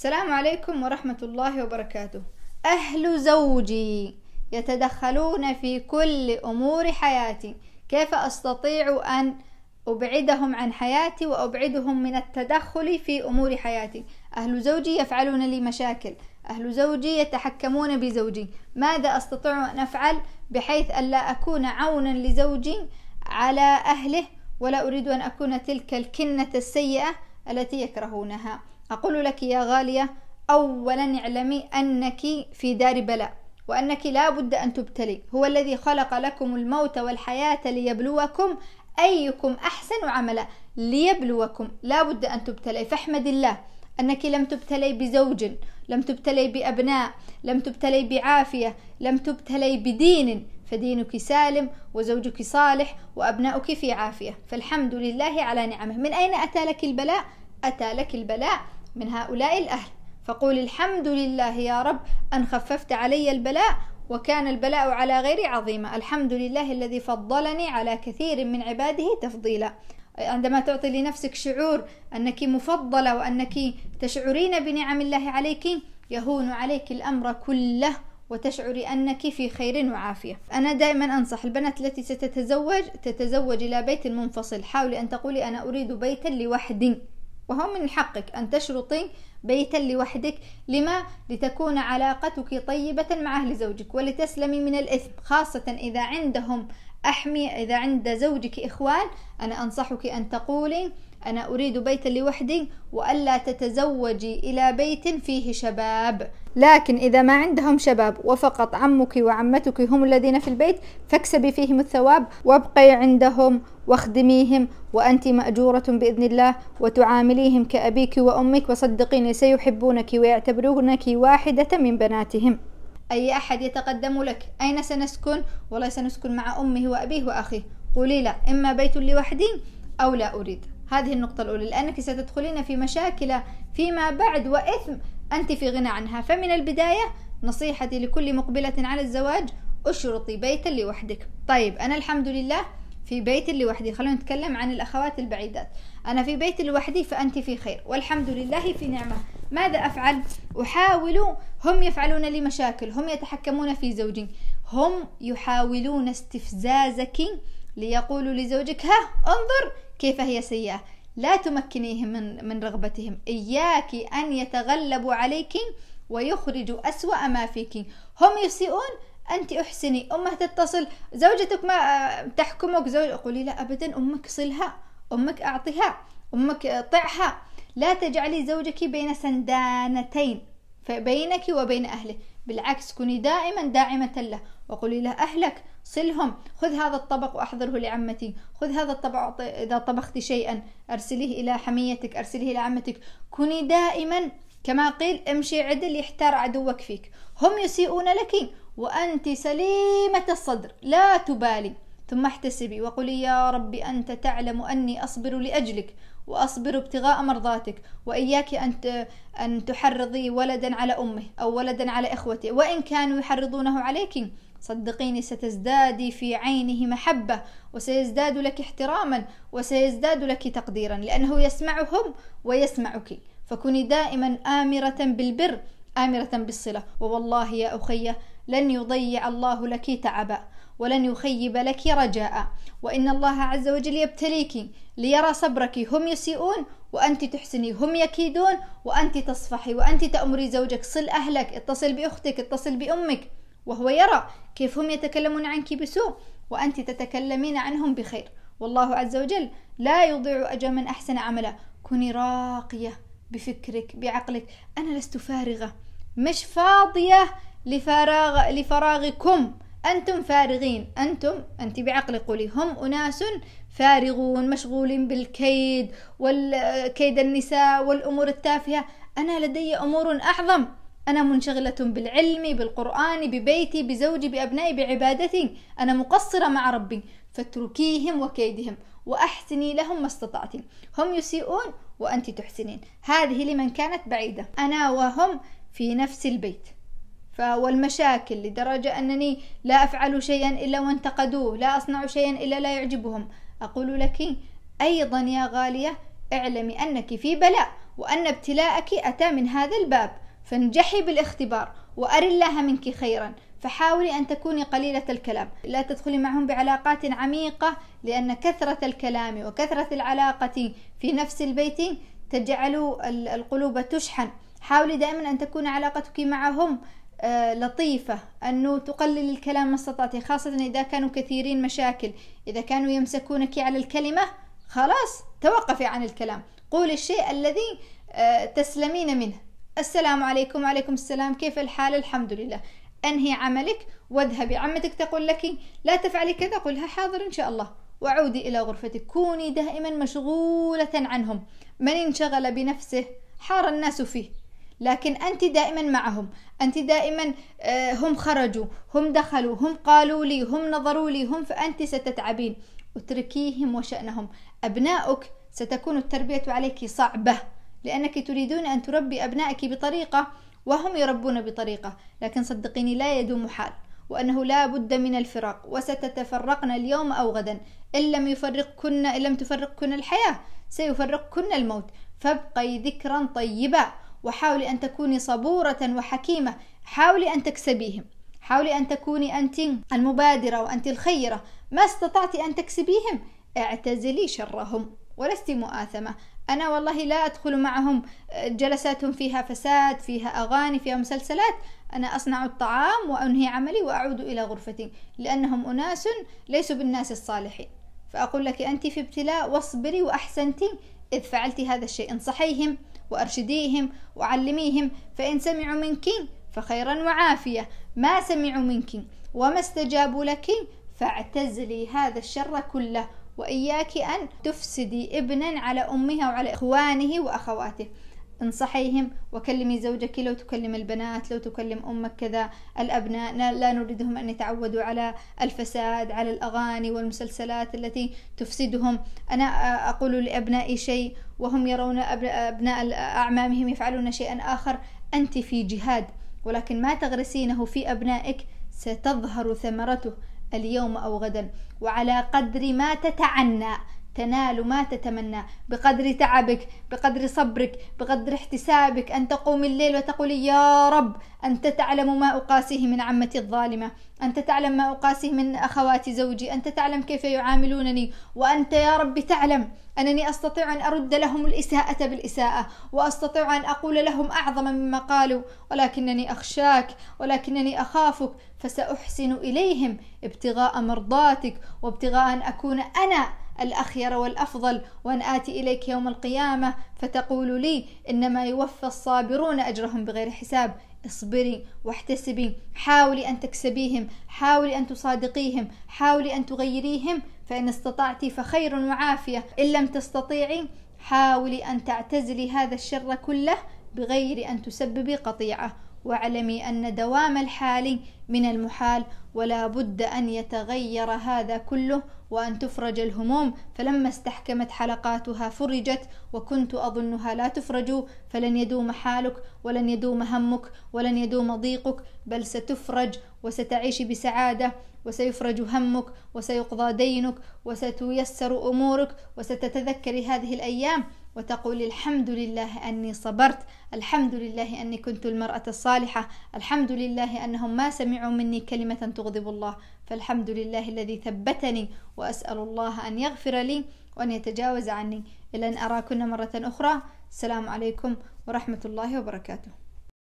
السلام عليكم ورحمة الله وبركاته أهل زوجي يتدخلون في كل أمور حياتي كيف أستطيع أن أبعدهم عن حياتي وأبعدهم من التدخل في أمور حياتي أهل زوجي يفعلون لي مشاكل أهل زوجي يتحكمون بزوجي ماذا أستطيع أن أفعل بحيث ألا أكون عونا لزوجي على أهله ولا أريد أن أكون تلك الكنة السيئة التي يكرهونها أقول لك يا غالية أولا اعلمي أنك في دار بلاء وأنك لا بد أن تبتلي هو الذي خلق لكم الموت والحياة ليبلوكم أيكم أحسن عملا ليبلوكم لا بد أن تبتلي فاحمد الله أنك لم تبتلي بزوج لم تبتلي بأبناء لم تبتلي بعافية لم تبتلي بدين فدينك سالم وزوجك صالح وأبناؤك في عافية فالحمد لله على نعمه من أين أتى لك البلاء؟ أتى لك البلاء من هؤلاء الأهل فقول الحمد لله يا رب أن خففت علي البلاء وكان البلاء على غير عظيمة الحمد لله الذي فضلني على كثير من عباده تفضيلا عندما تعطي لنفسك شعور أنك مفضلة وأنك تشعرين بنعم الله عليك يهون عليك الأمر كله وتشعري أنك في خير وعافية أنا دائما أنصح البنات التي ستتزوج تتزوج إلى بيت منفصل حاولي أن تقولي أنا أريد بيتا لوحدي وهو من حقك أن تشرطي بيتا لوحدك لما لتكون علاقتك طيبة مع أهل زوجك ولتسلمي من الإثم خاصة إذا عندهم أحمية إذا عند زوجك إخوان أنا أنصحك أن تقولي أنا أريد بيتا لوحدي وألا تتزوجي إلى بيت فيه شباب لكن إذا ما عندهم شباب وفقط عمك وعمتك هم الذين في البيت فاكسبي فيهم الثواب وابقي عندهم واخدميهم وأنت مأجورة بإذن الله وتعامليهم كأبيك وأمك وصدقيني سيحبونك ويعتبرونك واحدة من بناتهم أي أحد يتقدم لك أين سنسكن؟ والله سنسكن مع أمه وأبيه وأخيه قولي لا إما بيت لوحدي أو لا أريد هذه النقطة الأولى لأنك ستدخلين في مشاكل فيما بعد وإثم أنت في غنى عنها فمن البداية نصيحتي لكل مقبلة على الزواج اشرطي بيتا لوحدك طيب أنا الحمد لله في بيت لوحدي خلونا نتكلم عن الأخوات البعيدات أنا في بيت لوحدي فأنت في خير والحمد لله في نعمة ماذا أفعل؟ أحاول هم يفعلون لي مشاكل هم يتحكمون في زوجي هم يحاولون استفزازك ليقولوا لزوجك ها انظر كيف هي سيئة لا تمكنيهم من, من رغبتهم إياك أن يتغلبوا عليك ويخرجوا أسوأ ما فيك هم يسيئون أنت أحسني أمه تتصل زوجتك ما تحكمك زوج قولي لا أبدا أمك صلها أمك أعطها أمك طعها لا تجعلي زوجك بين سندانتين فبينك وبين أهله بالعكس كوني دائما داعمة له وقولي له أهلك صلهم خذ هذا الطبق وأحضره لعمتي خذ هذا الطبق إذا طبخت شيئا أرسليه إلى حميتك أرسليه إلى عمتك كوني دائما كما قيل امشي عدل يحتار عدوك فيك هم يسيئون لك وأنت سليمة الصدر لا تبالي ثم احتسبي وقولي يا ربي أنت تعلم أني أصبر لأجلك وأصبر ابتغاء مرضاتك وإياك أن أن تحرضي ولدا على أمه أو ولدا على إخوته وإن كانوا يحرضونه عليك صدقيني ستزدادي في عينه محبة وسيزداد لك احتراما وسيزداد لك تقديرا لأنه يسمعهم ويسمعك فكوني دائما آمرة بالبر آمرة بالصلة ووالله يا أخي لن يضيع الله لك تعبا ولن يخيب لك رجاء وإن الله عز وجل يبتليك ليرى صبرك هم يسيئون وأنت تحسني هم يكيدون وأنت تصفحي وأنت تأمري زوجك صل أهلك اتصل بأختك اتصل بأمك وهو يرى كيف هم يتكلمون عنك بسوء وأنت تتكلمين عنهم بخير والله عز وجل لا يضيع أجر من أحسن عمله كوني راقية بفكرك بعقلك أنا لست فارغة مش فاضية لفراغ لفراغكم أنتم فارغين أنتم أنت بعقلك قولي هم أناس فارغون مشغولين بالكيد والكيد النساء والأمور التافهة أنا لدي أمور أعظم أنا منشغلة بالعلم بالقرآن ببيتي بزوجي بأبنائي بعبادتي أنا مقصرة مع ربي فاتركيهم وكيدهم وأحسني لهم ما استطعت هم يسيئون وأنت تحسنين هذه لمن كانت بعيدة أنا وهم في نفس البيت والمشاكل لدرجة أنني لا أفعل شيئا إلا وانتقدوه لا أصنع شيئا إلا لا يعجبهم أقول لك أيضا يا غالية اعلمي أنك في بلاء وأن ابتلاءك أتى من هذا الباب فانجحي بالاختبار وأري الله منك خيرا فحاولي أن تكوني قليلة الكلام لا تدخلي معهم بعلاقات عميقة لأن كثرة الكلام وكثرة العلاقة في نفس البيت تجعل القلوب تشحن حاولي دائما أن تكون علاقتك معهم آه، لطيفة أنه تقلل الكلام ما استطعتي خاصة إذا كانوا كثيرين مشاكل إذا كانوا يمسكونك على الكلمة خلاص توقفي عن الكلام قولي الشيء الذي آه، تسلمين منه السلام عليكم وعليكم السلام كيف الحال الحمد لله انهي عملك واذهبي عمتك تقول لك لا تفعلي كذا قلها حاضر ان شاء الله وعودي الى غرفتك كوني دائما مشغوله عنهم من انشغل بنفسه حار الناس فيه لكن انت دائما معهم انت دائما آه، هم خرجوا هم دخلوا هم قالوا لي هم نظروا لي هم فانت ستتعبين اتركيهم وشانهم ابناؤك ستكون التربيه عليك صعبه لأنك تريدون أن تربي أبنائك بطريقة وهم يربون بطريقة لكن صدقيني لا يدوم حال وأنه لا بد من الفراق وستتفرقن اليوم أو غدا إن لم يفرقكن إن لم تفرقكن الحياة سيفرقكن الموت فابقي ذكرا طيبا وحاولي أن تكوني صبورة وحكيمة حاولي أن تكسبيهم حاولي أن تكوني أنت المبادرة وأنت الخيرة ما استطعت أن تكسبيهم اعتزلي شرهم ولست مؤاثمة أنا والله لا أدخل معهم جلساتهم فيها فساد فيها أغاني فيها مسلسلات أنا أصنع الطعام وأنهي عملي وأعود إلى غرفتي لأنهم أناس ليسوا بالناس الصالحين فأقول لك أنت في ابتلاء واصبري وأحسنتي إذ فعلت هذا الشيء انصحيهم وأرشديهم وعلميهم فإن سمعوا منك فخيرا وعافية ما سمعوا منك وما استجابوا لك فاعتزلي هذا الشر كله وإياك أن تفسدي ابنا على أمها وعلى إخوانه وأخواته انصحيهم وكلمي زوجك لو تكلم البنات لو تكلم أمك كذا الأبناء لا نريدهم أن يتعودوا على الفساد على الأغاني والمسلسلات التي تفسدهم أنا أقول لأبنائي شيء وهم يرون أبناء أعمامهم يفعلون شيئا آخر أنت في جهاد ولكن ما تغرسينه في أبنائك ستظهر ثمرته اليوم أو غدا وعلى قدر ما تتعنى تنال ما تتمنى بقدر تعبك بقدر صبرك بقدر احتسابك أن تقوم الليل وتقول يا رب أنت تعلم ما أقاسيه من عمتي الظالمة أنت تعلم ما أقاسيه من أخوات زوجي أنت تعلم كيف يعاملونني وأنت يا رب تعلم أنني أستطيع أن أرد لهم الإساءة بالإساءة وأستطيع أن أقول لهم أعظم مما قالوا ولكنني أخشاك ولكنني أخافك فسأحسن إليهم ابتغاء مرضاتك وابتغاء أن أكون أنا الأخير والأفضل وأن آتي إليك يوم القيامة فتقول لي إنما يوفى الصابرون أجرهم بغير حساب اصبري واحتسبي حاولي أن تكسبيهم حاولي أن تصادقيهم حاولي أن تغيريهم فإن استطعت فخير وعافية إن لم تستطيعي حاولي أن تعتزلي هذا الشر كله بغير أن تسببي قطيعة واعلمي أن دوام الحال من المحال ولا بد أن يتغير هذا كله وأن تفرج الهموم فلما استحكمت حلقاتها فرجت وكنت أظنها لا تفرج فلن يدوم حالك ولن يدوم همك ولن يدوم ضيقك بل ستفرج وستعيش بسعادة وسيفرج همك وسيقضى دينك وستيسر أمورك وستتذكري هذه الأيام وتقول الحمد لله أني صبرت الحمد لله أني كنت المرأة الصالحة الحمد لله أنهم ما سمعوا مني كلمة تغضب الله فالحمد لله الذي ثبتني وأسأل الله أن يغفر لي وأن يتجاوز عني إلى أن أراكن مرة أخرى السلام عليكم ورحمة الله وبركاته